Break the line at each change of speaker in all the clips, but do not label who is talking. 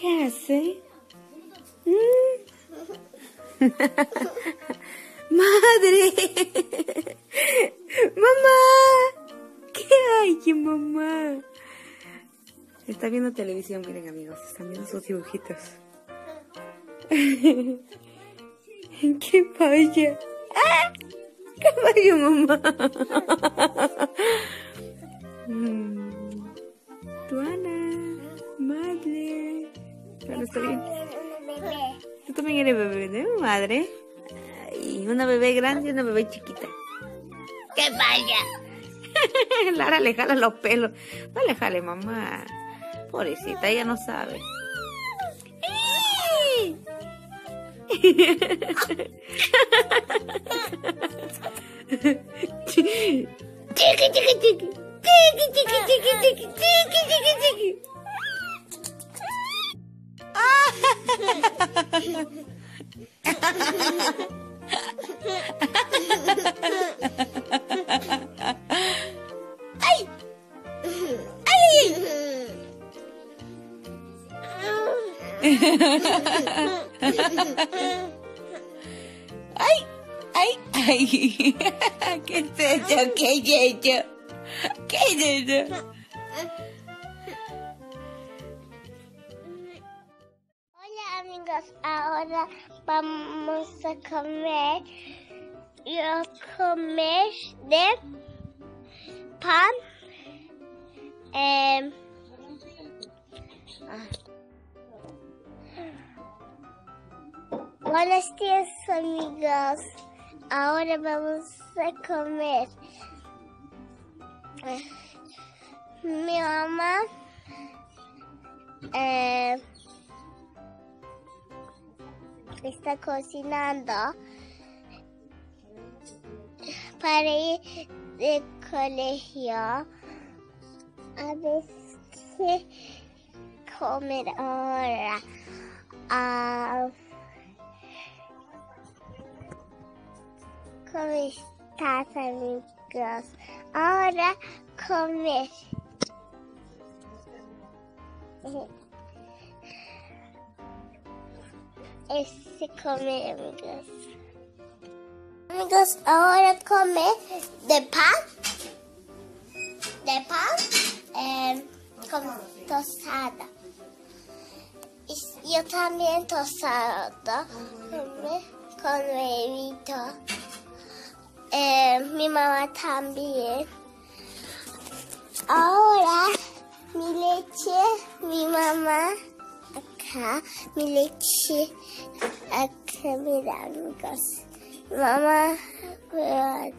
¿Qué hace? Mm. ¡Madre!
¡Mamá! ¿Qué hay, mamá? Está viendo televisión, miren amigos, están viendo sus dibujitos.
¡Qué vaya! ¡Ah! ¡Qué vaya, mamá! Mm. Tuana, madre. Claro, está bien. Bebé. Tú también eres
bebé de mi madre. Y una bebé grande y una bebé chiquita.
¡Qué vaya!
Lara le jala los pelos. No le jale, mamá. Pobrecita, ella no sabe.
chiqui, chiqui, chiqui. Chiqui, chiqui, chiqui, chiqui, chiqui, chiqui. ay, ay, ay. ¿Qué es eso? ¿Qué es eso? ¿Qué es eso? chicas, ahora vamos a comer y a comer de pan. É, ah. Olha Eh, Buenos días amigos, ahora vamos a comer. Meu amor. eh, está cocinando para ir de colegio. A veces que comer ahora. Uh, ¿Cómo estás, amigos? Ahora comer. se comer amigos. Amigos, ahora come de pan, de pan como em, con tostada. Y yo también tostada con bebito. Em, mi mamá también. Ahora mi leche, mi mamá. Aha, militsi a virágunk az. Mama, olyan.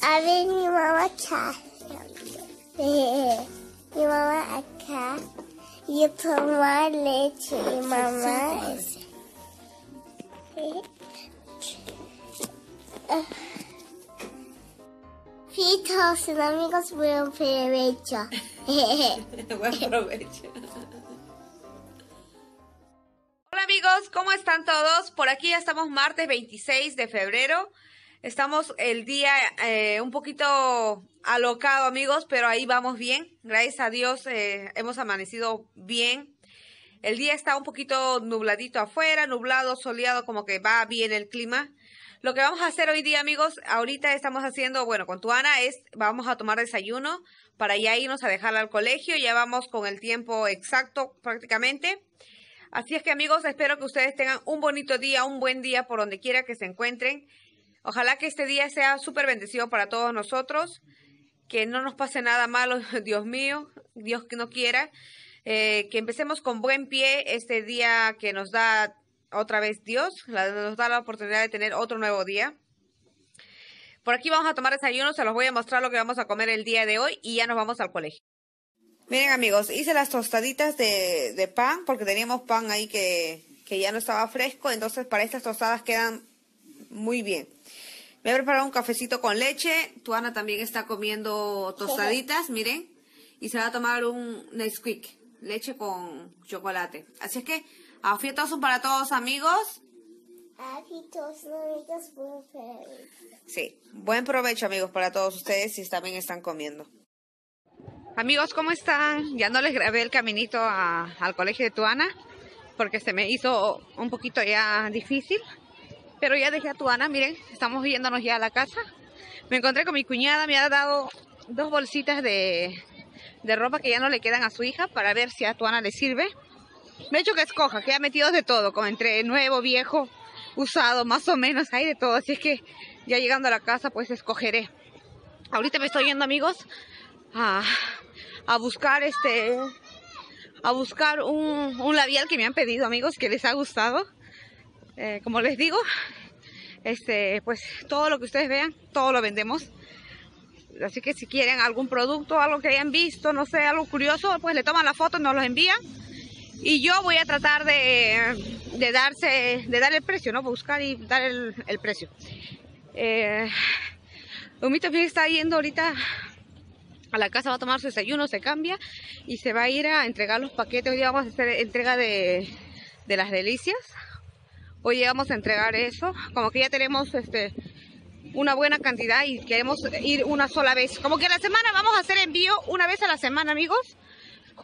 Abi, mi mama kell. Mi mama akar. Yapama leci mama. Uh. amigos, buen provecho.
buen provecho. Hola amigos, ¿cómo están todos? Por aquí ya estamos martes 26 de febrero. Estamos el día eh, un poquito alocado amigos, pero ahí vamos bien. Gracias a Dios eh, hemos amanecido bien. El día está un poquito nubladito afuera, nublado, soleado, como que va bien el clima lo que vamos a hacer hoy día, amigos, ahorita estamos haciendo, bueno, con tu Ana es, vamos a tomar desayuno para ya irnos a dejarla al colegio, ya vamos con el tiempo exacto prácticamente. Así es que, amigos, espero que ustedes tengan un bonito día, un buen día por donde quiera que se encuentren. Ojalá que este día sea súper bendecido para todos nosotros, que no nos pase nada malo, Dios mío, Dios que no quiera. Eh, que empecemos con buen pie este día que nos da otra vez Dios, nos da la oportunidad de tener otro nuevo día. Por aquí vamos a tomar desayuno, se los voy a mostrar lo que vamos a comer el día de hoy y ya nos vamos al colegio. Miren amigos, hice las tostaditas de, de pan porque teníamos pan ahí que, que ya no estaba fresco, entonces para estas tostadas quedan muy bien. Me he preparado un cafecito con leche. Tuana también está comiendo tostaditas, miren. Y se va a tomar un Nesquik, leche con chocolate. Así es que son para todos amigos.
amigos,
Sí, buen provecho amigos para todos ustedes si también están comiendo. Amigos, ¿cómo están? Ya no les grabé el caminito al colegio de Tuana porque se me hizo un poquito ya difícil. Pero ya dejé a Tuana, miren, estamos yéndonos ya a la casa. Me encontré con mi cuñada, me ha dado dos bolsitas de, de ropa que ya no le quedan a su hija para ver si a Tuana le sirve. Me ha hecho que escoja, que ha metido de todo, como entre nuevo, viejo, usado, más o menos, hay de todo. Así es que ya llegando a la casa, pues escogeré. Ahorita me estoy yendo, amigos, a, buscar este. A buscar un, labial que me han pedido, amigos, que les ha gustado. Eh, como les digo, este, pues todo lo que ustedes vean, todo lo vendemos. Así que si quieren algún producto, algo que hayan visto, no sé, algo curioso, pues le toman la foto, y nos lo envían y yo voy a tratar de, de darse, de dar el precio, ¿no? Buscar y dar el, el precio. Eh, también está yendo ahorita a la casa, va a tomar su desayuno, se cambia y se va a ir a entregar los paquetes. Hoy vamos a hacer entrega de, de las delicias. Hoy vamos a entregar eso. Como que ya tenemos este una buena cantidad y queremos ir una sola vez. Como que a la semana vamos a hacer envío una vez a la semana, amigos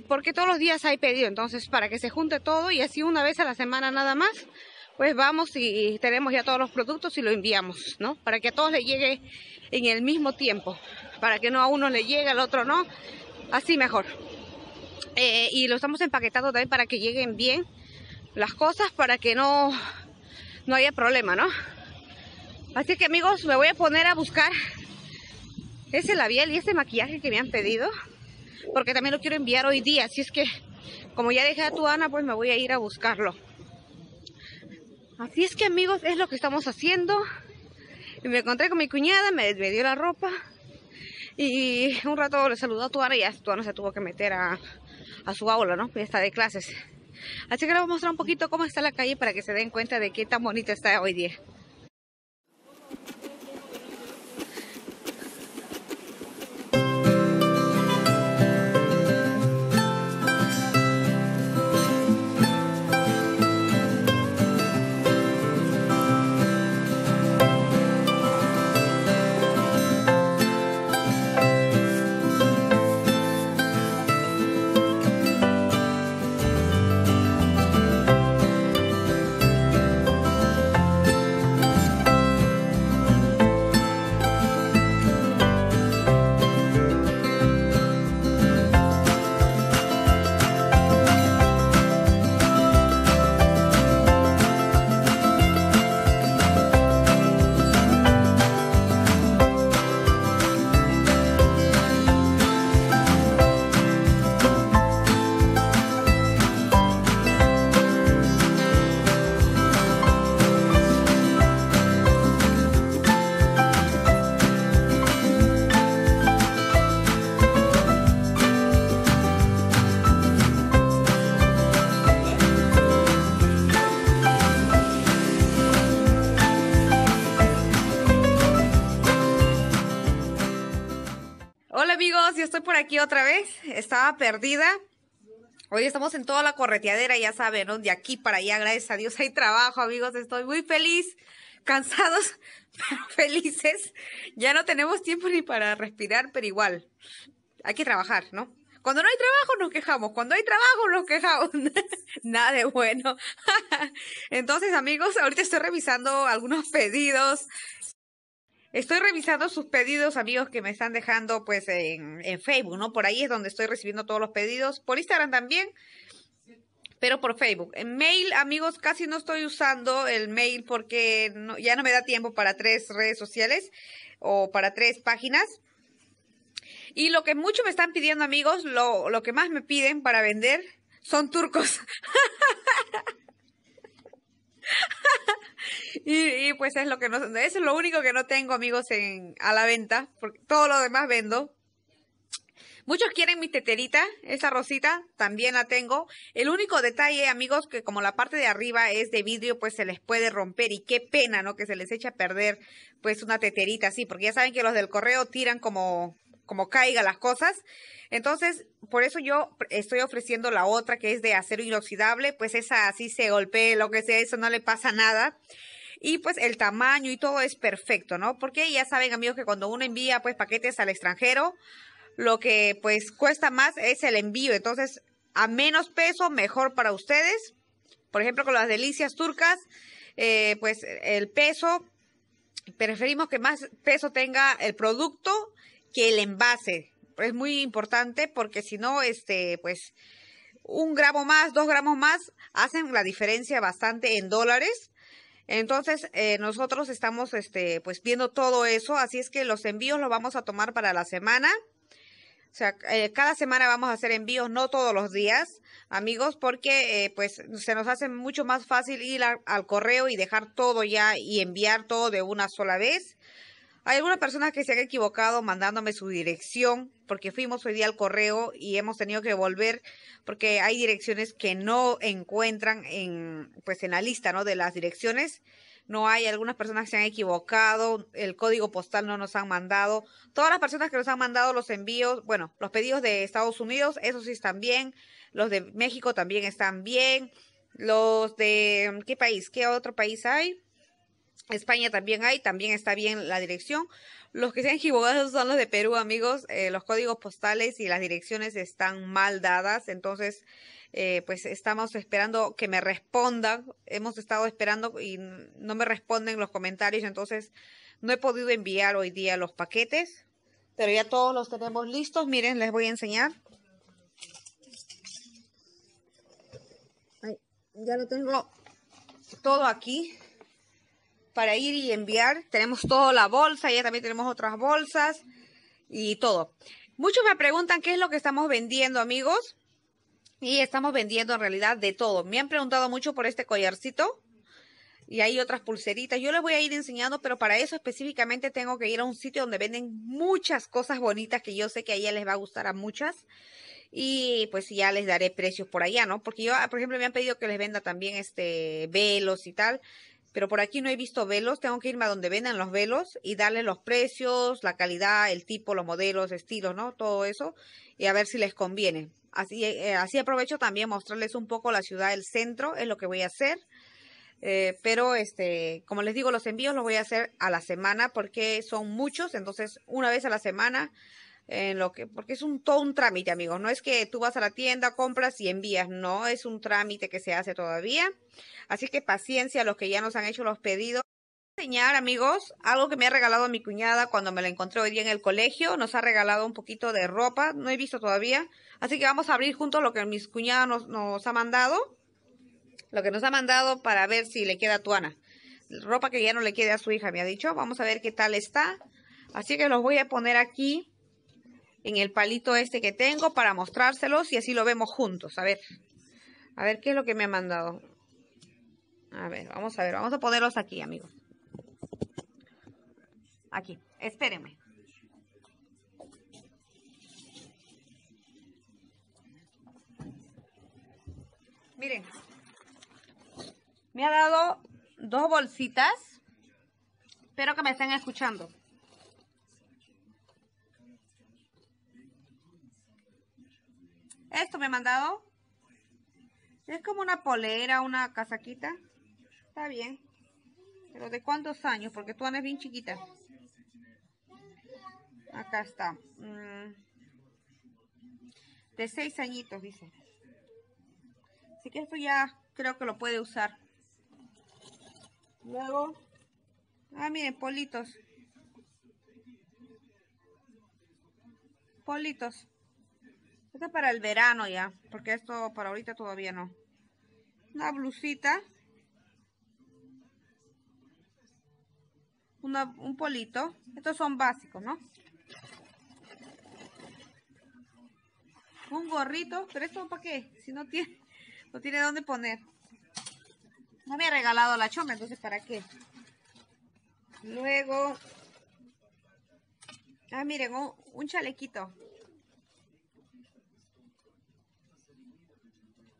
porque todos los días hay pedido, entonces para que se junte todo y así una vez a la semana nada más, pues vamos y, tenemos ya todos los productos y lo enviamos, ¿no? Para que a todos les llegue en el mismo tiempo, para que no a uno le llegue, al otro no, así mejor. Eh, y lo estamos empaquetando también para que lleguen bien las cosas, para que no, no haya problema, ¿no? Así que amigos, me voy a poner a buscar ese labial y ese maquillaje que me han pedido porque también lo quiero enviar hoy día. Así es que, como ya dejé a Tuana, pues me voy a ir a buscarlo. Así es que, amigos, es lo que estamos haciendo. me encontré con mi cuñada, me, desmedió la ropa. Y un rato le saludó a Tuana y ya Tuana se tuvo que meter a, su aula, ¿no? Ya está de clases. Así que les voy a mostrar un poquito cómo está la calle para que se den cuenta de qué tan bonita está hoy día. estoy por aquí otra vez. Estaba perdida. Hoy estamos en toda la correteadera, ya saben, De aquí para allá, gracias a Dios hay trabajo, amigos. Estoy muy feliz, cansados, pero felices. Ya no tenemos tiempo ni para respirar, pero igual. Hay que trabajar, ¿no? Cuando no hay trabajo nos quejamos, cuando hay trabajo nos quejamos. Nada de bueno. Entonces, amigos, ahorita estoy revisando algunos pedidos Estoy revisando sus pedidos, amigos, que me están dejando pues en, Facebook, ¿no? Por ahí es donde estoy recibiendo todos los pedidos. Por Instagram también pero por Facebook. En mail, amigos, casi no estoy usando el mail porque ya no me da tiempo para tres redes sociales o para tres páginas. Y lo que mucho me están pidiendo, amigos, lo, lo que más me piden para vender son turcos. y, pues es lo que no, es lo único que no tengo amigos en, a la venta, porque todo lo demás vendo. Muchos quieren mi teterita, esa rosita, también la tengo. El único detalle, amigos, que como la parte de arriba es de vidrio, pues se les puede romper y qué pena, ¿no? Que se les echa a perder pues una teterita así, porque ya saben que los del correo tiran como como caiga las cosas. Entonces, por eso yo estoy ofreciendo la otra que es de acero inoxidable, pues esa así se golpee, lo que sea, eso no le pasa nada. Y pues el tamaño y todo es perfecto, ¿no? Porque ya saben, amigos, que cuando uno envía pues paquetes al extranjero, lo que pues cuesta más es el envío. Entonces, a menos peso, mejor para ustedes. Por ejemplo, con las delicias turcas, eh, pues el peso, preferimos que más peso tenga el producto que el envase. Es muy importante porque si no, este, pues un gramo más, dos gramos más, hacen la diferencia bastante en dólares. Entonces, eh, nosotros estamos este, pues viendo todo eso, así es que los envíos los vamos a tomar para la semana. O sea, eh, cada semana vamos a hacer envíos, no todos los días, amigos, porque eh, pues se nos hace mucho más fácil ir al correo y dejar todo ya y enviar todo de una sola vez. Hay algunas personas que se han equivocado mandándome su dirección porque fuimos hoy día al correo y hemos tenido que volver porque hay direcciones que no encuentran en pues en la lista, ¿no? de las direcciones. No hay algunas personas que se han equivocado, el código postal no nos han mandado. Todas las personas que nos han mandado los envíos, bueno, los pedidos de Estados Unidos, esos sí están bien, los de México también están bien, los de ¿qué país? ¿Qué otro país hay? España también hay, también está bien la dirección. Los que sean han son los de Perú, amigos. Eh, los códigos postales y las direcciones están mal dadas, entonces, eh, pues estamos esperando que me respondan. Hemos estado esperando y no me responden los comentarios, entonces no he podido enviar hoy día los paquetes, pero ya todos los tenemos listos. Miren, les voy a enseñar. ya lo tengo todo aquí para ir y enviar. Tenemos toda la bolsa, ya también tenemos otras bolsas y todo. Muchos me preguntan qué es lo que estamos vendiendo, amigos. Y estamos vendiendo en realidad de todo. Me han preguntado mucho por este collarcito. Y hay otras pulseritas. Yo les voy a ir enseñando, pero para eso específicamente tengo que ir a un sitio donde venden muchas cosas bonitas que yo sé que a ella les va a gustar a muchas. Y pues ya les daré precios por allá, ¿no? Porque yo, por ejemplo, me han pedido que les venda también este velos y tal pero por aquí no he visto velos, tengo que irme a donde vendan los velos y darles los precios, la calidad, el tipo, los modelos, estilos, ¿no? Todo eso y a ver si les conviene. Así, eh, eh, así aprovecho también mostrarles un poco la ciudad, el centro, es lo que voy a hacer. Eh, pero este, como les digo, los envíos los voy a hacer a la semana porque son muchos, entonces una vez a la semana en lo que, porque es un todo un trámite, amigos. No es que tú vas a la tienda, compras y envías, no, es un trámite que se hace todavía. Así que paciencia a los que ya nos han hecho los pedidos. Voy enseñar, amigos, algo que me ha regalado mi cuñada cuando me la encontré hoy día en el colegio. Nos ha regalado un poquito de ropa, no he visto todavía. Así que vamos a abrir juntos lo que mis cuñadas nos, nos ha mandado. Lo que nos ha mandado para ver si le queda a Ana Ropa que ya no le quede a su hija, me ha dicho. Vamos a ver qué tal está. Así que los voy a poner aquí en el palito este que tengo para mostrárselos y así lo vemos juntos. A ver, a ver qué es lo que me ha mandado. A ver, vamos a ver, vamos a ponerlos aquí, amigos. Aquí, espérenme. Miren, me ha dado dos bolsitas, espero que me estén escuchando. Esto me ha mandado. Es como una polera, una casaquita. Está bien. Pero ¿de cuántos años? Porque tú andas bien chiquita. Acá está. Mm. De seis añitos, dice. Así que esto ya creo que lo puede usar. Luego. Ah, miren, politos. Politos. Esta para el verano ya, porque esto para ahorita todavía no. Una blusita. un polito. Estos son básicos, ¿no? Un gorrito. ¿Pero esto para qué? Si no tiene, no tiene dónde poner. No me ha regalado la choma, entonces ¿para qué? Luego... Ah, miren, un chalequito.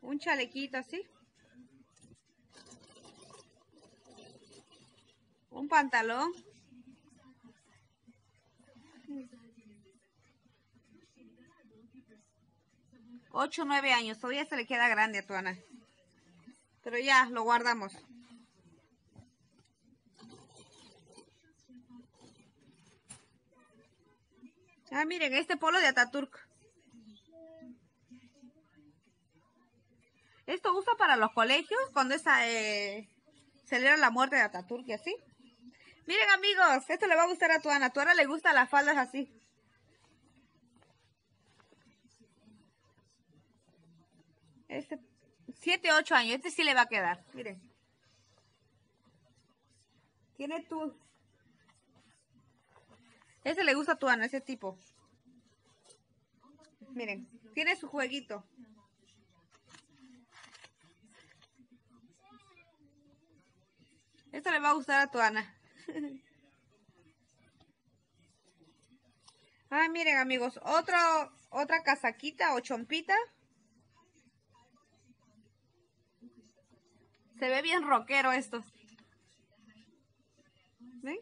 un chalequito así. Un pantalón. Ocho, nueve años. Todavía se le queda grande a tu Ana. Pero ya, lo guardamos. Ah, miren, este polo de Ataturk. Esto usa para los colegios cuando esa, celebra eh, la muerte de Ataturk y así. Miren amigos, esto le va a gustar a tu Ana. tu le gusta las faldas así. Este, 7, 8 años. Este sí le va a quedar. Miren. Tiene tu... Ese le gusta a tu Ana, ese tipo. Miren, tiene su jueguito. esto le va a gustar a tu Ana. ah, miren amigos, otra, otra casaquita o chompita.
Se ve bien rockero esto. ¿Ven?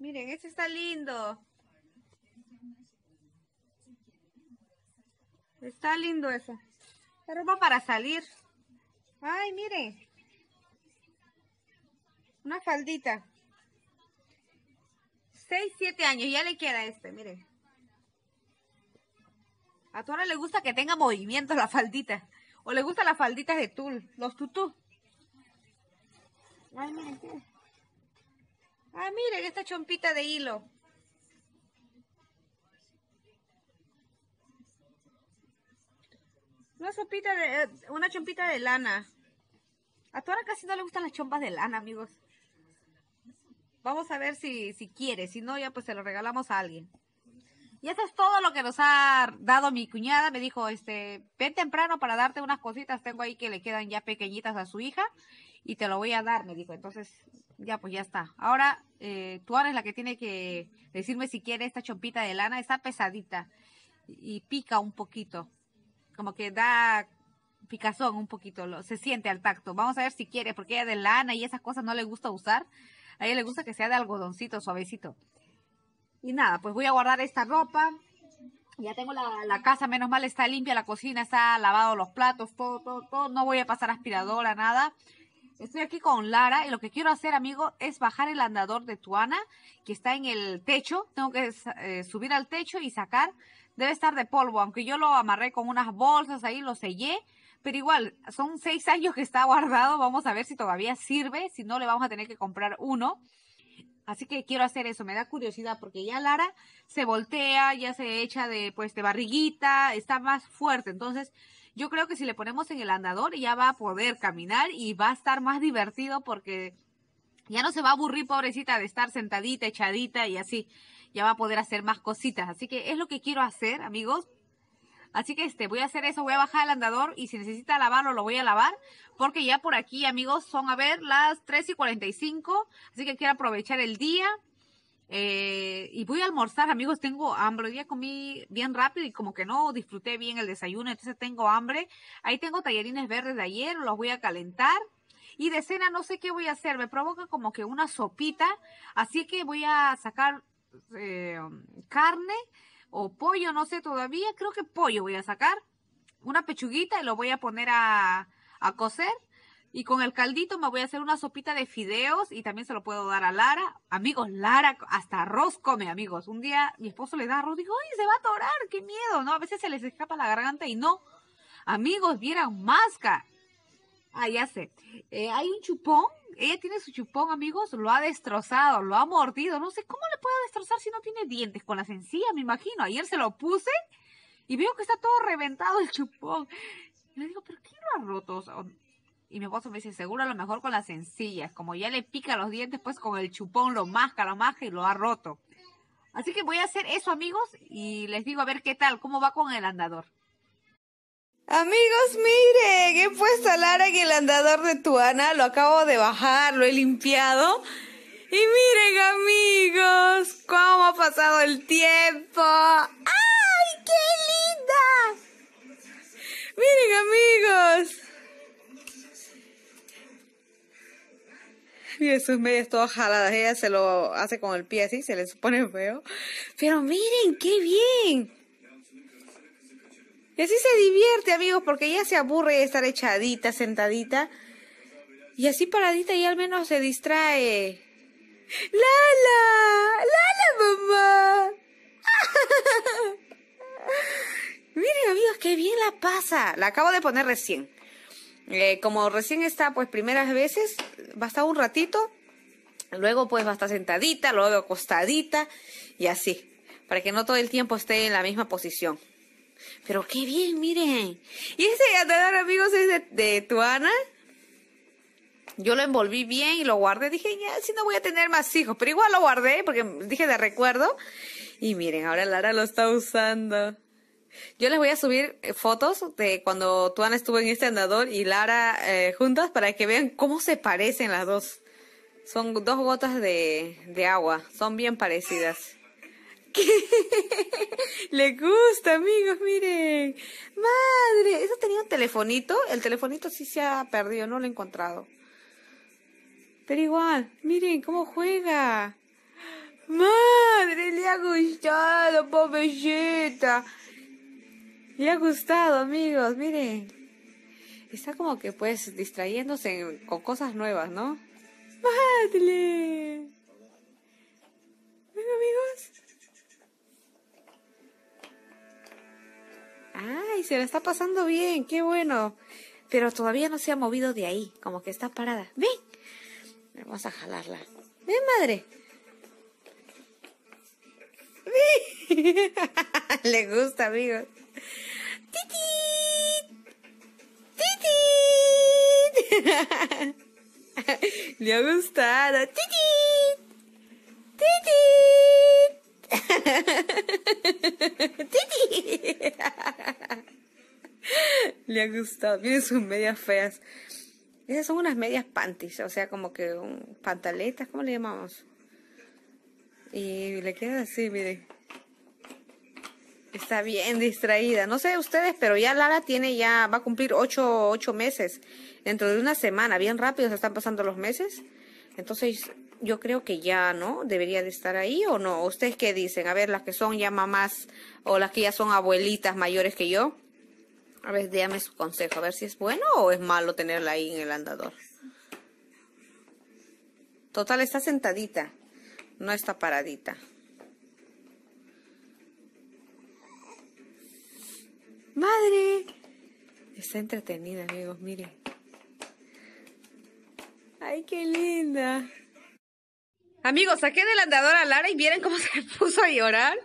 Miren, este está lindo. Está lindo eso ropa para salir. Ay, mire. Una faldita. Seis, siete años, ya le queda este, mire. A tu ahora le gusta que tenga movimiento la faldita. O le gustan las falditas de tul, los tutú. Ay, mire. Ay, mire esta chompita de hilo. Una de, eh, una chompita de lana. A Tora casi no le gustan las chompas de lana, amigos. Vamos a ver si, si quiere, si no, ya pues se lo regalamos a alguien. Y eso es todo lo que nos ha dado mi cuñada. Me dijo, este, ven temprano para darte unas cositas. Tengo ahí que le quedan ya pequeñitas a su hija y te lo voy a dar, me dijo. Entonces, ya pues ya está. Ahora, eh, tú la que tiene que decirme si quiere esta chompita de lana. Está pesadita y pica un poquito como que da picazón un poquito, se siente al tacto. Vamos a ver si quiere, porque ella de lana y esas cosas no le gusta usar. A ella le gusta que sea de algodoncito, suavecito. Y nada, pues voy a guardar esta ropa. Ya tengo la, la casa, menos mal está limpia, la cocina está lavado los platos, todo, todo, todo. No voy a pasar aspiradora, nada. Estoy aquí con Lara y lo que quiero hacer, amigo, es bajar el andador de Tuana, que está en el techo. Tengo que eh, subir al techo y sacar. Debe estar de polvo, aunque yo lo amarré con unas bolsas ahí, lo sellé. Pero igual, son seis años que está guardado. Vamos a ver si todavía sirve. Si no, le vamos a tener que comprar uno. Así que quiero hacer eso, me da curiosidad porque ya Lara se voltea, ya se echa de pues de barriguita, está más fuerte. Entonces, yo creo que si le ponemos en el andador ya va a poder caminar y va a estar más divertido porque ya no se va a aburrir, pobrecita, de estar sentadita, echadita y así. Ya va a poder hacer más cositas. Así que es lo que quiero hacer, amigos. Así que este, voy a hacer eso, voy a bajar el andador y si necesita lavarlo, lo voy a lavar. Porque ya por aquí, amigos, son a ver las 3 y 45. Así que quiero aprovechar el día. Eh, y voy a almorzar, amigos, tengo hambre. Hoy día comí bien rápido y como que no disfruté bien el desayuno, entonces tengo hambre. Ahí tengo tallarines verdes de ayer, los voy a calentar. Y de cena no sé qué voy a hacer, me provoca como que una sopita, así que voy a sacar eh, carne o pollo, no sé todavía, creo que pollo voy a sacar, una pechuguita y lo voy a poner a, a cocer y con el caldito me voy a hacer una sopita de fideos y también se lo puedo dar a Lara. Amigos, Lara hasta arroz come, amigos. Un día mi esposo le da arroz, dijo, ¡ay, se va a atorar! ¡Qué miedo! ¿No? A veces se les escapa la garganta y no. Amigos, dieran masca. Ah, ya sé. Eh, hay un chupón. Ella tiene su chupón, amigos. Lo ha destrozado, lo ha mordido. No sé cómo le puedo destrozar si no tiene dientes. Con la sencilla, me imagino. Ayer se lo puse y veo que está todo reventado el chupón. Y le digo, ¿pero quién lo ha roto? Y mi esposo me dice, seguro a lo mejor con las sencillas Como ya le pica los dientes, pues con el chupón lo masca, lo masca y lo ha roto. Así que voy a hacer eso, amigos, y les digo a ver qué tal, cómo va con el andador. Amigos, miren, he puesto a Lara en el andador de tu ana, lo acabo de bajar, lo he limpiado. Y miren, amigos, cómo ha pasado el tiempo.
¡Ay, qué linda! Miren, amigos. y
sus medias todas jaladas. Ella se lo hace con el pie así, se le supone feo. Pero miren, qué bien. Y así se divierte, amigos, porque ella se aburre de estar echadita, sentadita. Y así paradita y al menos se distrae. ¡Lala! ¡Lala, mamá! Miren, amigos, qué bien la pasa. La acabo de poner recién. Eh, como recién está, pues primeras veces, va a estar un ratito, luego pues va a estar sentadita, luego acostadita y así, para que no todo el tiempo esté en la misma posición. Pero qué bien, miren. Y ese andador, amigos, es de, de Tuana. Yo lo envolví bien y lo guardé. Dije, ya, si no voy a tener más hijos. Pero igual lo guardé porque dije de recuerdo. Y miren, ahora Lara lo está usando. Yo les voy a subir eh, fotos de cuando Tuana estuvo en este andador y Lara eh, juntas para que vean cómo se parecen las dos. Son dos gotas de, de agua, son bien parecidas. ¿Qué? Le gusta, amigos, miren. Madre, eso tenía un telefonito. El telefonito sí se ha perdido, no lo he encontrado. Pero igual, miren cómo juega. Madre, le ha gustado, pobrecita. Le ha gustado, amigos, miren. Está como que pues distrayéndose con cosas nuevas, ¿no? ¡Mátele! ¿Ven, amigos? ¡Ay, se la está pasando bien! ¡Qué bueno! Pero todavía no se ha movido de ahí, como que está parada. ¡Ven! Vamos a jalarla. ¡Ven, madre! ¡Ven! Le gusta, amigos. Titi,
titi, Le ha gustado. titi, titi, Le ha gustado.
Miren sus medias feas. Esas son unas medias panties, o sea, como que un, pantaletas, ¿cómo le llamamos? Y le queda así, miren. Está bien distraída. No sé ustedes, pero ya Lara tiene ya, va a cumplir ocho, ocho meses dentro de una semana. Bien rápido se están pasando los meses. Entonces, yo creo que ya, ¿no? Debería de estar ahí o no. ¿Ustedes qué dicen? A ver, las que son ya mamás o las que ya son abuelitas mayores que yo. A ver, déjame su consejo. A ver si es bueno o es malo tenerla ahí en el andador. Total, está sentadita. No está paradita. ¡Madre! Está entretenida, amigos, miren. ¡Ay, qué linda! Amigos, saqué del andador a Lara y miren cómo se puso a llorar.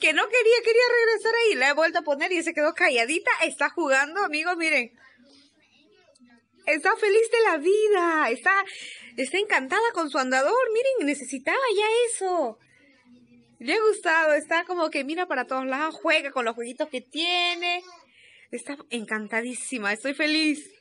Que no quería, quería regresar ahí. La he vuelto a poner y se quedó calladita. Está jugando, amigos, miren. Está feliz de la vida. Está, está encantada con su andador. Miren, necesitaba ya eso. Le ha gustado, está como que mira para todos lados, juega con los jueguitos que tiene. Está encantadísima, estoy feliz.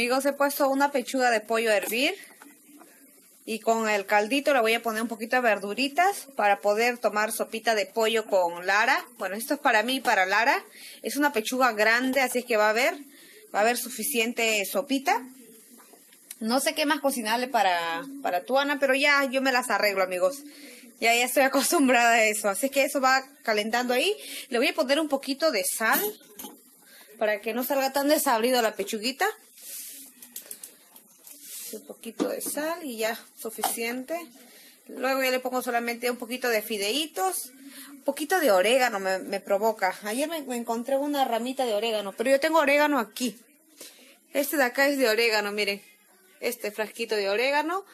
amigos, he puesto una pechuga de pollo a hervir. Y con el caldito le voy a poner un poquito de verduritas para poder tomar sopita de pollo con Lara. Bueno, esto es para mí y para Lara. Es una pechuga grande, así es que va a haber, va a haber suficiente sopita. No sé qué más cocinarle para, para tu Ana, pero ya yo me las arreglo, amigos. Ya, estoy acostumbrada a eso. Así que eso va calentando ahí. Le voy a poner un poquito de sal para que no salga tan desabrido la pechuguita un poquito de sal y ya suficiente. Luego ya le pongo solamente un poquito de fideitos, un poquito de orégano me, me provoca. Ayer me, me, encontré una ramita de orégano, pero yo tengo orégano aquí. Este de acá es de orégano, miren. Este frasquito de orégano.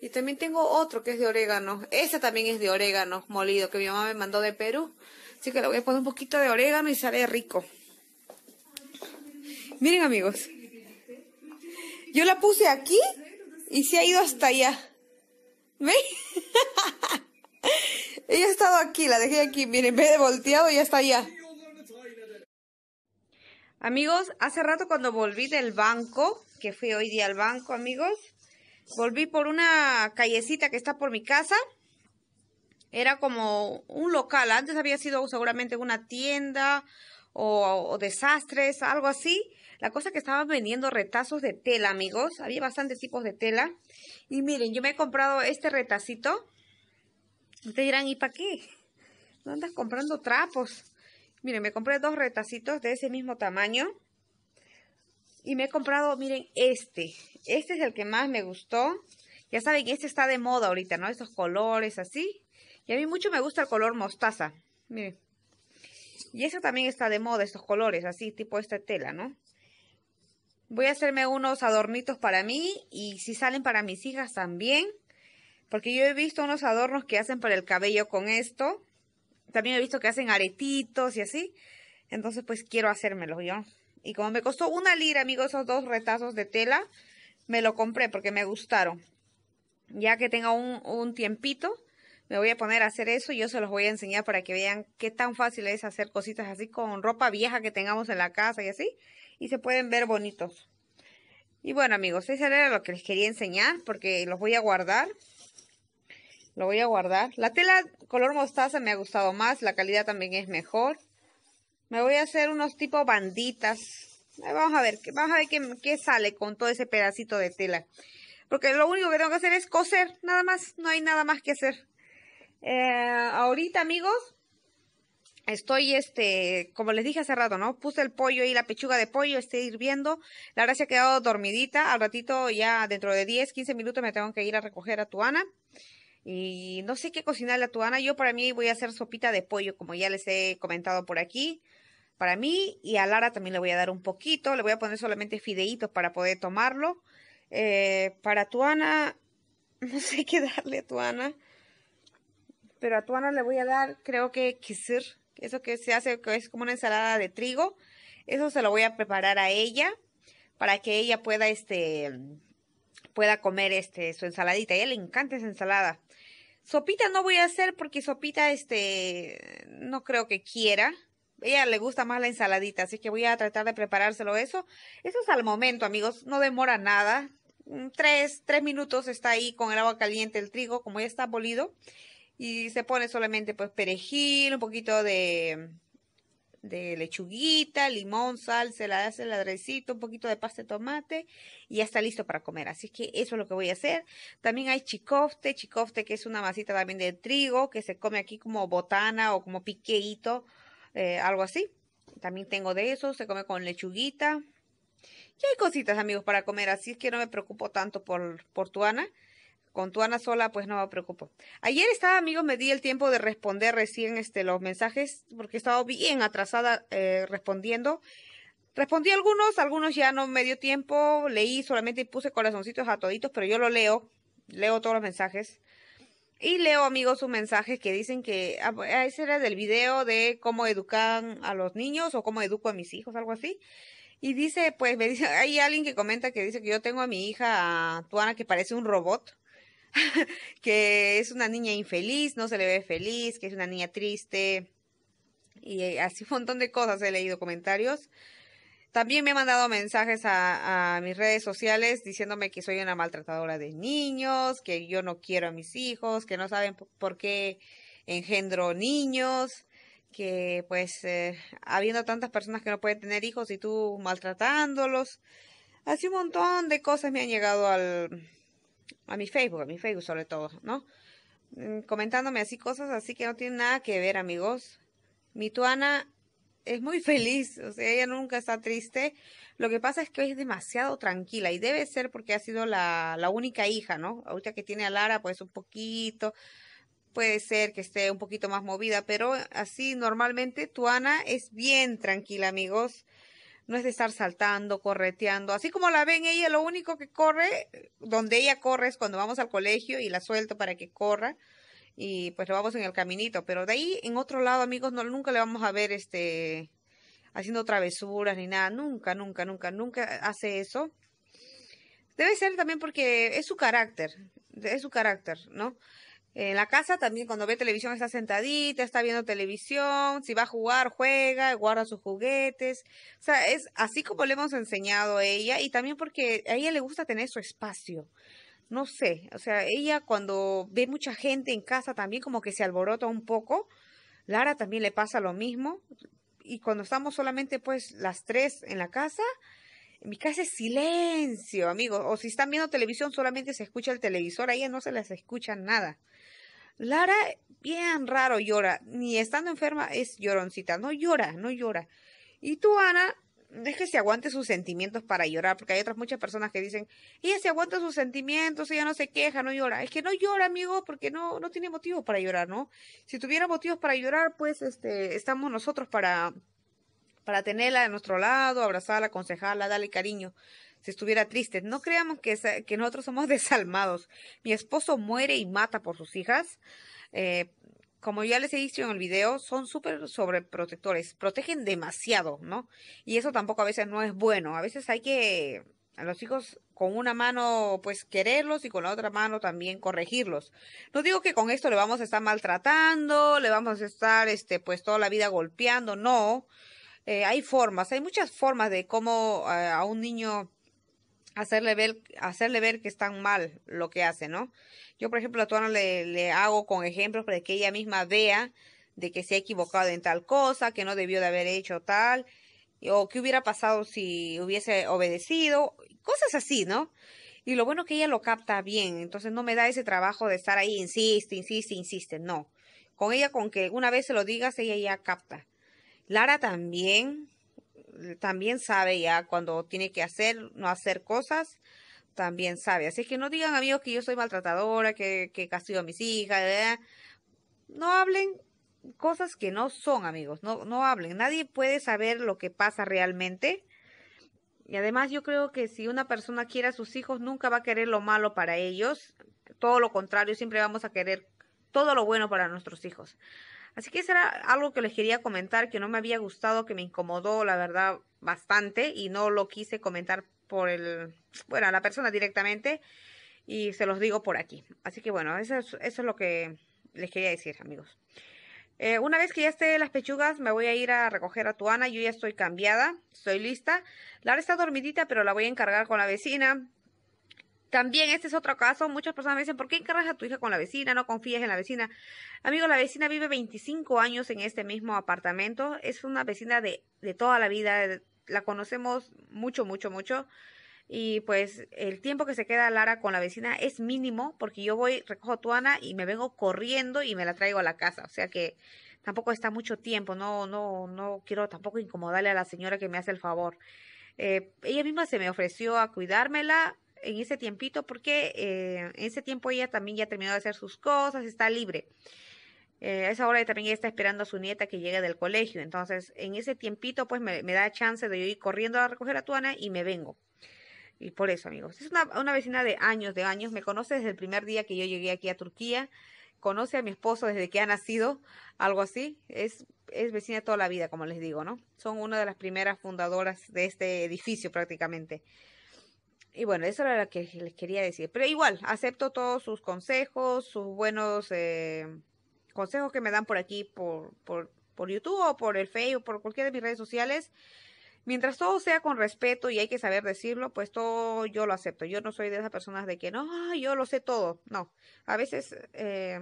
Y también tengo otro que es de orégano. Este también es de orégano molido que mi mamá me mandó de Perú. Así que le voy a poner un poquito de orégano y sale rico. Miren amigos. Yo la puse aquí y se ha ido hasta allá. ¿Ve? Ella ha estado aquí, la dejé aquí, miren, me he volteado y ya está allá. Amigos, hace rato cuando volví del banco, que fui hoy día al banco, amigos, volví por una callecita que está por mi casa. Era como un local, antes había sido seguramente una tienda o desastres, algo así la cosa que estaban vendiendo retazos de tela, amigos. Había bastantes tipos de tela. Y miren, yo me he comprado este retacito. Ustedes dirán, ¿y para qué? No andas comprando trapos. Miren, me compré dos retacitos de ese mismo tamaño. Y me he comprado, miren, este. Este es el que más me gustó. Ya saben, este está de moda ahorita, ¿no? Estos colores así. Y a mí mucho me gusta el color mostaza. Miren. Y eso también está de moda, estos colores, así, tipo esta tela, ¿no? Voy a hacerme unos adornitos para mí y si salen para mis hijas también, porque yo he visto unos adornos que hacen para el cabello con esto. También he visto que hacen aretitos y así. Entonces pues quiero hacérmelo yo. Y como me costó una lira, amigos, esos dos retazos de tela, me lo compré porque me gustaron. Ya que tengo un, un tiempito, me voy a poner a hacer eso y yo se los voy a enseñar para que vean qué tan fácil es hacer cositas así con ropa vieja que tengamos en la casa y así y se pueden ver bonitos. Y bueno amigos, eso era lo que les quería enseñar porque los voy a guardar. Lo voy a guardar. La tela color mostaza me ha gustado más, la calidad también es mejor. Me voy a hacer unos tipo banditas. Vamos a ver, vamos a ver qué, qué sale con todo ese pedacito de tela. Porque lo único que tengo que hacer es coser, nada más, no hay nada más que hacer. Eh, ahorita amigos, Estoy, este, como les dije hace rato, ¿no? Puse el pollo y la pechuga de pollo, esté hirviendo. Lara se ha quedado dormidita. Al ratito, ya dentro de 10, 15 minutos, me tengo que ir a recoger a Tuana. Y no sé qué cocinarle a Tuana. Yo para mí voy a hacer sopita de pollo, como ya les he comentado por aquí. Para mí y a Lara también le voy a dar un poquito. Le voy a poner solamente fideitos para poder tomarlo. Eh, para Tuana, no sé qué darle a Tuana. Pero a Tuana le voy a dar, creo que queser eso que se hace, que es como una ensalada de trigo, eso se lo voy a preparar a ella para que ella pueda, este, pueda comer, este, su ensaladita. A ella le encanta esa ensalada. Sopita no voy a hacer porque sopita, este, no creo que quiera. A ella le gusta más la ensaladita, así que voy a tratar de preparárselo eso. Eso es al momento, amigos, no demora nada. Mm, tres, tres minutos está ahí con el agua caliente, el trigo, como ya está bolido y se pone solamente pues perejil, un poquito de, de lechuguita, limón, sal, se la hace el adrecito, un poquito de pasta de tomate y ya está listo para comer. Así que eso es lo que voy a hacer. También hay chicofte, chicofte que es una masita también de trigo que se come aquí como botana o como piqueito eh, algo así. También tengo de eso, se come con lechuguita. Y hay cositas, amigos, para comer, así es que no me preocupo tanto por, por tu Ana con Ana sola, pues no me preocupo. Ayer estaba, amigos, me di el tiempo de responder recién este, los mensajes, porque estaba bien atrasada eh, respondiendo. Respondí algunos, algunos ya no me dio tiempo, leí solamente y puse corazoncitos a toditos, pero yo lo leo, leo todos los mensajes. Y leo, amigos, sus mensajes que dicen que ah, ah, ese era del video de cómo educan a los niños o cómo educo a mis hijos, algo así. Y dice, pues, me dice, hay alguien que comenta que dice que yo tengo a mi hija a Tuana que parece un robot que es una niña infeliz, no se le ve feliz, que es una niña triste y eh, así un montón de cosas he leído comentarios. También me han mandado mensajes a, mis redes sociales diciéndome que soy una maltratadora de niños, que yo no quiero a mis hijos, que no saben por qué engendro niños, que pues eh, habiendo tantas personas que no pueden tener hijos y tú maltratándolos. Así un montón de cosas me han llegado al, a mi Facebook, a mi Facebook sobre todo, ¿no? Mm, comentándome así cosas así que no tiene nada que ver, amigos. Mi tuana es muy feliz, o sea, ella nunca está triste. Lo que pasa es que hoy es demasiado tranquila y debe ser porque ha sido la, la única hija, ¿no? Ahorita que tiene a Lara, pues un poquito, puede ser que esté un poquito más movida, pero así normalmente Tuana es bien tranquila, amigos no es de estar saltando, correteando. Así como la ven ella, lo único que corre, eh, donde ella corre es cuando vamos al colegio y la suelto para que corra y pues lo vamos en el caminito. Pero de ahí en otro lado, amigos, no, nunca le vamos a ver este haciendo travesuras ni nada. Nunca, nunca, nunca, nunca hace eso. Debe ser también porque es su carácter, es su carácter, ¿no? En la casa también cuando ve televisión está sentadita, está viendo televisión, si va a jugar, juega, guarda sus juguetes. O sea, es así como le hemos enseñado a ella y también porque a ella le gusta tener su espacio. No sé, o sea, ella cuando ve mucha gente en casa también como que se alborota un poco. Lara también le pasa lo mismo. Y cuando estamos solamente pues las tres en la casa, en mi casa es silencio, amigos. O si están viendo televisión, solamente se escucha el televisor. ahí no se les escucha nada. Lara, bien raro llora. Ni estando enferma es lloroncita. No llora, no llora. Y tú, Ana, es que se aguante sus sentimientos para llorar, porque hay otras muchas personas que dicen, ella se aguanta sus sentimientos, ella no se queja, no llora. Es que no llora, amigo, porque no, no tiene motivo para llorar, ¿no? Si tuviera motivos para llorar, pues este, estamos nosotros para para tenerla a nuestro lado, abrazarla, aconsejarla, darle cariño si estuviera triste. No creamos que, nosotros somos desalmados. Mi esposo muere y mata por sus hijas. Eh, como ya les he dicho en el video, son súper sobreprotectores, protegen demasiado, ¿no? Y eso tampoco a veces no es bueno. A veces hay que a los hijos con una mano pues quererlos y con la otra mano también corregirlos. No digo que con esto le vamos a estar maltratando, le vamos a estar este pues toda la vida golpeando, no. Eh, hay formas, hay muchas formas de cómo eh, a un niño hacerle ver, hacerle ver que están mal lo que hace, ¿no? Yo, por ejemplo, a Tuana le, le hago con ejemplos para que ella misma vea de que se ha equivocado en tal cosa, que no debió de haber hecho tal, o qué hubiera pasado si hubiese obedecido, cosas así, ¿no? Y lo bueno es que ella lo capta bien, entonces no me da ese trabajo de estar ahí, insiste, insiste, insiste, no. Con ella, con que una vez se lo digas, ella ya capta. Lara también, también sabe ya cuando tiene que hacer, no hacer cosas, también sabe. Así que no digan amigos que yo soy maltratadora, que, castigo a mis hijas, no hablen cosas que no son amigos, no, no hablen. Nadie puede saber lo que pasa realmente. Y además yo creo que si una persona quiere a sus hijos, nunca va a querer lo malo para ellos. Todo lo contrario, siempre vamos a querer todo lo bueno para nuestros hijos. Así que eso era algo que les quería comentar, que no me había gustado, que me incomodó, la verdad, bastante, y no lo quise comentar por el, bueno, a la persona directamente, y se los digo por aquí. Así que bueno, eso es, lo que les quería decir, amigos. Eh, una vez que ya esté las pechugas, me voy a ir a recoger a tu Ana, Yo ya estoy cambiada, estoy lista. Lara está dormidita, pero la voy a encargar con la vecina. También este es otro caso, muchas personas me dicen, ¿por qué encargas a tu hija con la vecina? No confías en la vecina. Amigo, la vecina vive 25 años en este mismo apartamento, es una vecina de, toda la vida, la conocemos mucho, mucho, mucho. Y pues el tiempo que se queda Lara con la vecina es mínimo, porque yo voy, recojo a Ana y me vengo corriendo y me la traigo a la casa. O sea que tampoco está mucho tiempo, no, no, no quiero tampoco incomodarle a la señora que me hace el favor. Eh, ella misma se me ofreció a cuidármela, en ese tiempito, porque eh, en ese tiempo ella también ya terminó de hacer sus cosas, está libre. Eh, a esa hora también está esperando a su nieta que llegue del colegio. Entonces, en ese tiempito, pues me, da chance de ir corriendo a recoger a Tuana y me vengo. Y por eso, amigos, es una, vecina de años, de años, me conoce desde el primer día que yo llegué aquí a Turquía conoce a mi esposo desde que ha nacido, algo así. Es, es vecina toda la vida, como les digo, ¿no? Son una de las primeras fundadoras de este edificio prácticamente y bueno, eso era lo que les quería decir. Pero igual, acepto todos sus consejos, sus buenos eh, consejos que me dan por aquí, por, por, YouTube o por el Facebook, por cualquiera de mis redes sociales. Mientras todo sea con respeto y hay que saber decirlo, pues todo yo lo acepto. Yo no soy de esas personas de que no, yo lo sé todo. No, a veces eh,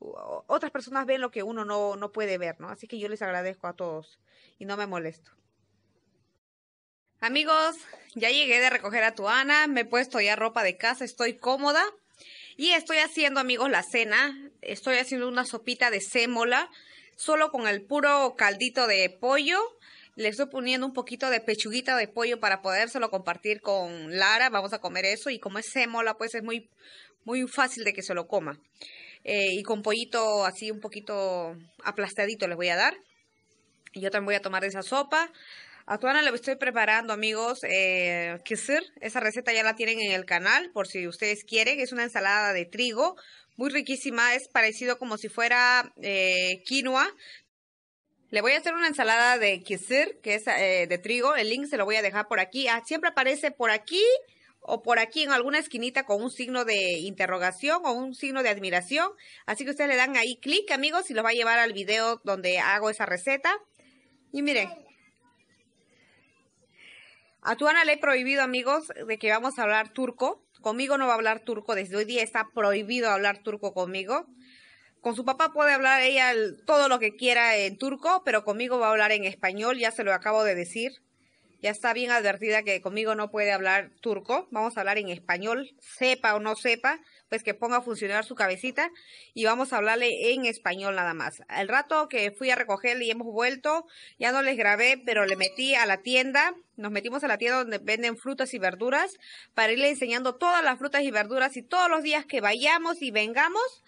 otras personas ven lo que uno no, no puede ver, ¿no? Así que yo les agradezco a todos y no me molesto. Amigos, ya llegué de recoger a tu Ana, me he puesto ya ropa de casa, estoy cómoda y estoy haciendo, amigos, la cena. Estoy haciendo una sopita de sémola, solo con el puro caldito de pollo. Le estoy poniendo un poquito de pechuguita de pollo para podérselo compartir con Lara. Vamos a comer eso y como es sémola, pues es muy, muy fácil de que se lo coma. Eh, y con pollito así un poquito aplastadito les voy a dar. Yo también voy a tomar esa sopa. A Tuana estoy preparando, amigos. Eh, kisir, esa receta ya la tienen en el canal, por si ustedes quieren. Es una ensalada de trigo, muy riquísima. Es parecido como si fuera eh, quinoa. Le voy a hacer una ensalada de kisir, que es eh, de trigo. El link se lo voy a dejar por aquí. Ah, siempre aparece por aquí o por aquí en alguna esquinita con un signo de interrogación o un signo de admiración. Así que ustedes le dan ahí clic, amigos, y los va a llevar al video donde hago esa receta. Y miren, a Ana le he prohibido, amigos, de que vamos a hablar turco. Conmigo no va a hablar turco. Desde hoy día está prohibido hablar turco conmigo. Con su papá puede hablar ella todo lo que quiera en turco, pero conmigo va a hablar en español. Ya se lo acabo de decir. Ya está bien advertida que conmigo no puede hablar turco. Vamos a hablar en español, sepa o no sepa pues que ponga a funcionar su cabecita y vamos a hablarle en español nada más. El rato que fui a recogerle y hemos vuelto, ya no les grabé, pero le metí a la tienda, nos metimos a la tienda donde venden frutas y verduras para irle enseñando todas las frutas y verduras y todos los días que vayamos y vengamos,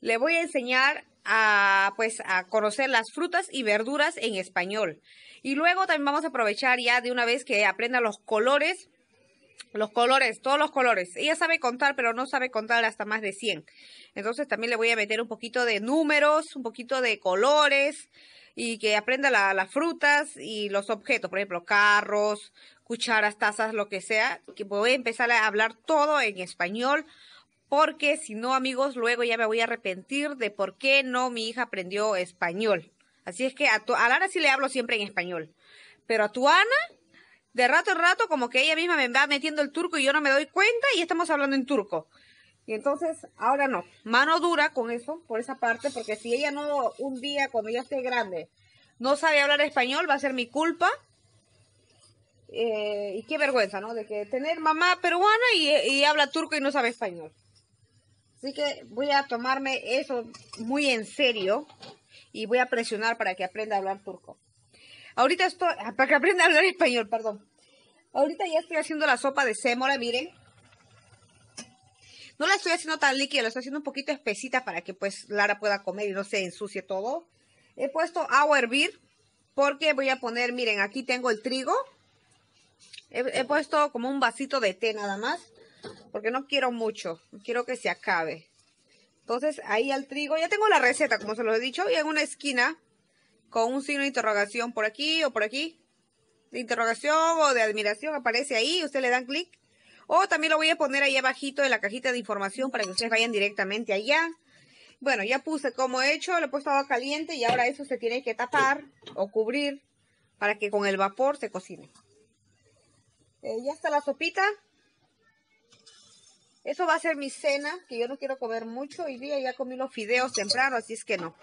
le voy a enseñar a pues a conocer las frutas y verduras en español. Y luego también vamos a aprovechar ya de una vez que aprenda los colores los colores, todos los colores. Ella sabe contar, pero no sabe contar hasta más de 100. Entonces también le voy a meter un poquito de números, un poquito de colores y que aprenda las frutas y los objetos, por ejemplo, carros, cucharas, tazas, lo que sea. Que voy a empezar a hablar todo en español porque si no, amigos, luego ya me voy a arrepentir de por qué no mi hija aprendió español. Así es que a, tu, a Lara sí le hablo siempre en español, pero a tu Ana de rato en rato como que ella misma me va metiendo el turco y yo no me doy cuenta y estamos hablando en turco. Y entonces, ahora no, mano dura con eso, por esa parte, porque si ella no, un día cuando ya esté grande, no sabe hablar español, va a ser mi culpa. Eh, y qué vergüenza, ¿no? De que tener mamá peruana y habla turco y no sabe español. Así que voy a tomarme eso muy en serio y voy a presionar para que aprenda a hablar turco. Ahorita estoy, ah, para que aprenda a hablar español, perdón. Ahorita ya estoy haciendo la sopa de cémora, miren. No la estoy haciendo tan líquida, la estoy haciendo un poquito espesita para que pues Lara pueda comer y no se ensucie todo. He puesto agua a hervir porque voy a poner, miren, aquí tengo el trigo. He, he puesto como un vasito de té nada más porque no quiero mucho, quiero que se acabe. Entonces ahí al trigo, ya tengo la receta como se los he dicho y en una esquina con un signo de interrogación por aquí o por aquí, de interrogación o de admiración, aparece ahí, usted le dan clic. O también lo voy a poner ahí abajito en la cajita de información para que ustedes vayan directamente allá. Bueno, ya puse como hecho, lo he puesto agua caliente y ahora eso se tiene que tapar o cubrir para que con el vapor se cocine. Eh, ya está la sopita. Eso va a ser mi cena, que yo no quiero comer mucho. Hoy día ya comí los fideos temprano, así es que no.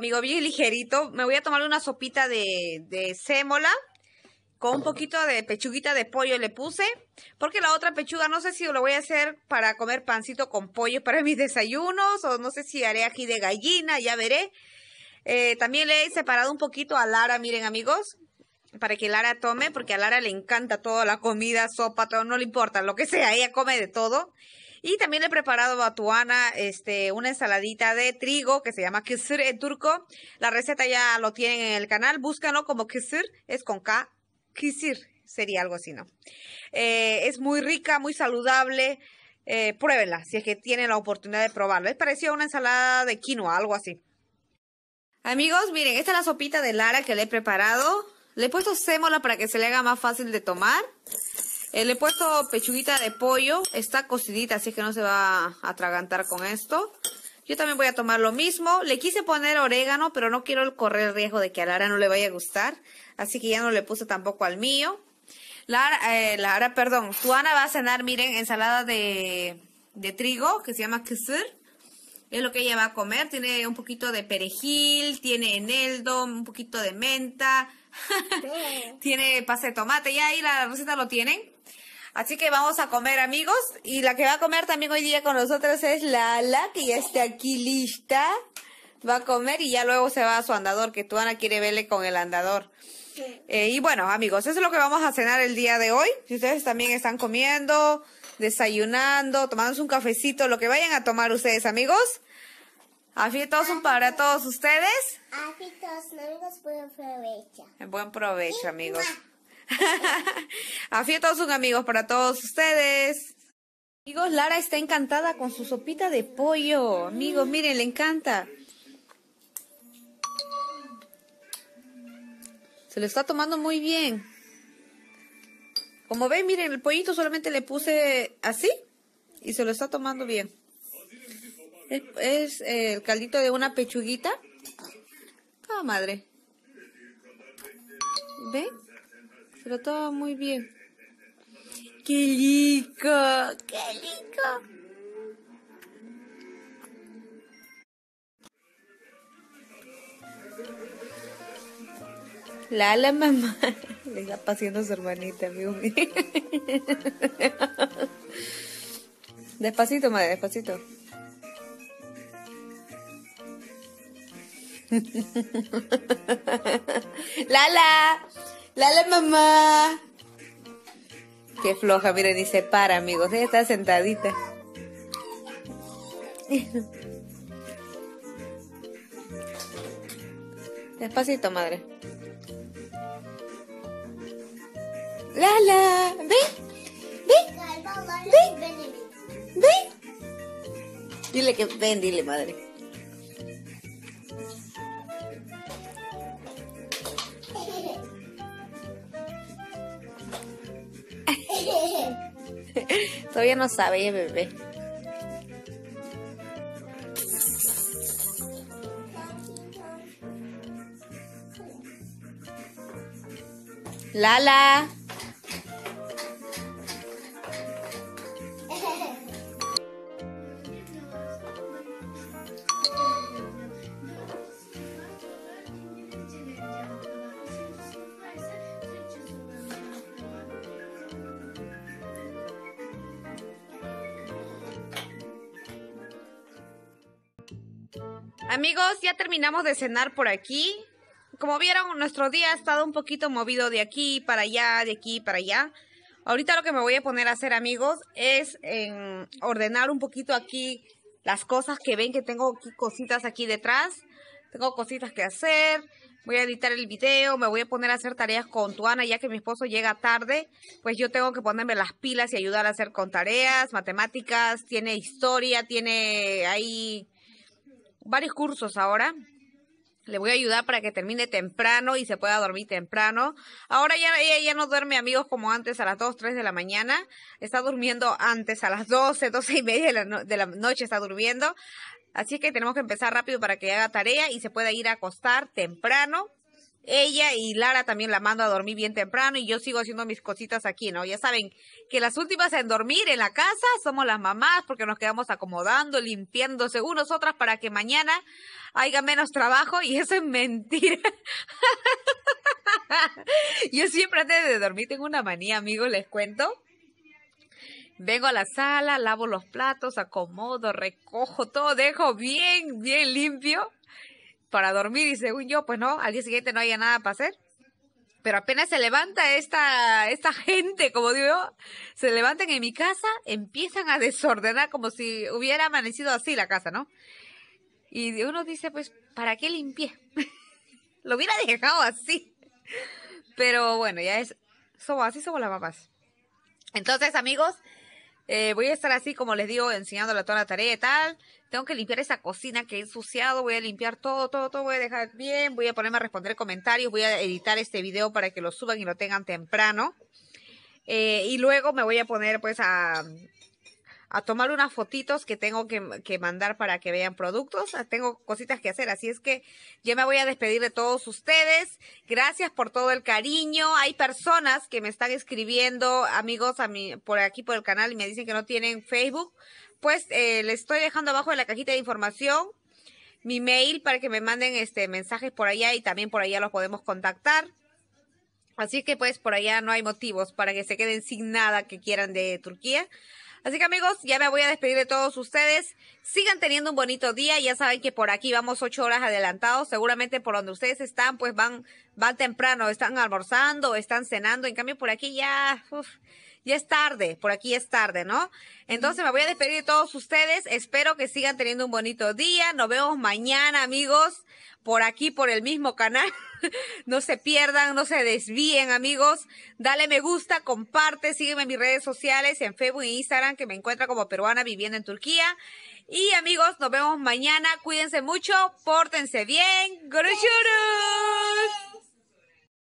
amigo, bien ligerito. Me voy a tomar una sopita de, de con un poquito de pechuguita de pollo le puse, porque la otra pechuga no sé si lo voy a hacer para comer pancito con pollo para mis desayunos, o no sé si haré aquí de gallina, ya veré. Eh, también le he separado un poquito a Lara, miren amigos, para que Lara tome, porque a Lara le encanta toda la comida, sopa, todo, no le importa, lo que sea, ella come de todo. Y también le he preparado a Tuana este, una ensaladita de trigo que se llama kisir en turco. La receta ya lo tienen en el canal. Búscalo como kisir, es con K, kisir. Sería algo así, ¿no? Eh, es muy rica, muy saludable. Eh, pruébenla si es que tienen la oportunidad de probarla. Es parecido a una ensalada de quinoa, algo así. Amigos, miren, esta es la sopita de Lara que le he preparado. Le he puesto sémola para que se le haga más fácil de tomar. Eh, le he puesto pechuguita de pollo. Está cocidita, así que no se va a atragantar con esto. Yo también voy a tomar lo mismo. Le quise poner orégano, pero no quiero correr el riesgo de que a Lara no le vaya a gustar. Así que ya no le puse tampoco al mío. Lara, eh, Lara perdón. Tuana va a cenar, miren, ensalada de, de trigo, que se llama sir es lo que ella va a comer. Tiene un poquito de perejil, tiene eneldo, un poquito de menta, tiene pase de tomate, ya ahí la receta lo tienen. Así que vamos a comer amigos y la que va a comer también hoy día con nosotros es Lala, que ya está aquí lista. Va a comer y ya luego se va a su andador, que Tuana quiere verle con el andador. Eh, y bueno amigos, eso es lo que vamos a cenar el día de hoy. Si ustedes también están comiendo, desayunando, tomándose un cafecito, lo que vayan a tomar ustedes, amigos. son para todos ustedes.
todos amigos, buen provecho.
Buen provecho, amigos. todos un amigos para todos ustedes.
Amigos, Lara está
encantada con su sopita de pollo. Amigos, miren, le encanta. Se lo está tomando muy bien. Como ven, miren, el pollito solamente le puse así y se lo está tomando bien. Es eh, el caldito de una pechuguita. Ah, madre. ¿Ven? Se lo toma muy bien. ¡Qué rico! ¡Qué rico! ¡Lala, mamá. Le está paseando su hermanita, amigo Despacito, madre, despacito. Lala, Lala mamá. Qué floja, miren, y se para, amigos. Ella está sentadita. Despacito, madre. Lala
ve. Ve.
Dile que ven, dile madre. Todavía no sabe, ¿eh, bebé. Lala. ya terminamos de cenar por aquí. Como vieron, nuestro día ha estado un poquito movido de aquí para allá, de aquí para allá. Ahorita lo que me voy a poner a hacer, amigos, es em, ordenar un poquito aquí las cosas que ven que tengo cositas aquí detrás. Tengo cositas que hacer. Voy a editar el video, me voy a poner a hacer tareas con Tuana ya que mi esposo llega tarde, pues yo tengo que ponerme las pilas y ayudar a hacer con tareas, matemáticas, tiene historia, tiene ahí varios cursos ahora. Le voy a ayudar para que termine temprano y se pueda dormir temprano. Ahora ya ella ya no duerme, amigos, como antes a las 2, 3 de la mañana. Está durmiendo antes a las 12, 12 y media de la, de la noche está durmiendo. Así que tenemos que empezar rápido para que haga tarea y se pueda ir a acostar temprano ella y Lara también la mando a dormir bien temprano y yo sigo haciendo mis cositas aquí, ¿no? Ya saben que las últimas en dormir en la casa somos las mamás porque nos quedamos acomodando, limpiando según nosotras para que mañana haya menos trabajo y eso es mentira. yo siempre antes de dormir tengo una manía, amigos, les cuento. Vengo a la sala, lavo los platos, acomodo, recojo todo, dejo bien, bien limpio para dormir y según yo, pues no, al día siguiente no haya nada para hacer. Pero apenas se levanta esta, esta gente, como digo, se levantan en mi casa, empiezan a desordenar como si hubiera amanecido así la casa, ¿no? Y uno dice, pues, ¿para qué limpié? Lo hubiera dejado así. Pero bueno, ya es, sobo así somos las mamás. Entonces, amigos, eh, voy a estar así, como les digo, enseñándole toda la tarea y tal. Tengo que limpiar esa cocina que he ensuciado, voy a limpiar todo, todo, todo, voy a dejar bien, voy a ponerme a responder comentarios, voy a editar este video para que lo suban y lo tengan temprano. Eh, y luego me voy a poner pues a a tomar unas fotitos que tengo que, mandar para que vean productos. Ah, tengo cositas que hacer, así es que ya me voy a despedir de todos ustedes. Gracias por todo el cariño. Hay personas que me están escribiendo, amigos, a mí, por aquí por el canal y me dicen que no tienen Facebook. Pues eh, les estoy dejando abajo en la cajita de información mi mail para que me manden este mensajes por allá y también por allá los podemos contactar. Así que pues por allá no hay motivos para que se queden sin nada que quieran de Turquía. Así que amigos, ya me voy a despedir de todos ustedes. Sigan teniendo un bonito día. Ya saben que por aquí vamos ocho horas adelantados. Seguramente por donde ustedes están, pues van, van temprano, están almorzando, están cenando. En cambio, por aquí ya, y es tarde, por aquí es tarde, ¿no? Entonces me voy a despedir de todos ustedes, espero que sigan teniendo un bonito día, nos vemos mañana amigos, por aquí, por el mismo canal, no se pierdan, no se desvíen amigos, dale me gusta, comparte, sígueme en mis redes sociales, en Facebook e Instagram, que me encuentra como peruana viviendo en Turquía. Y amigos, nos vemos mañana, cuídense mucho, pórtense bien,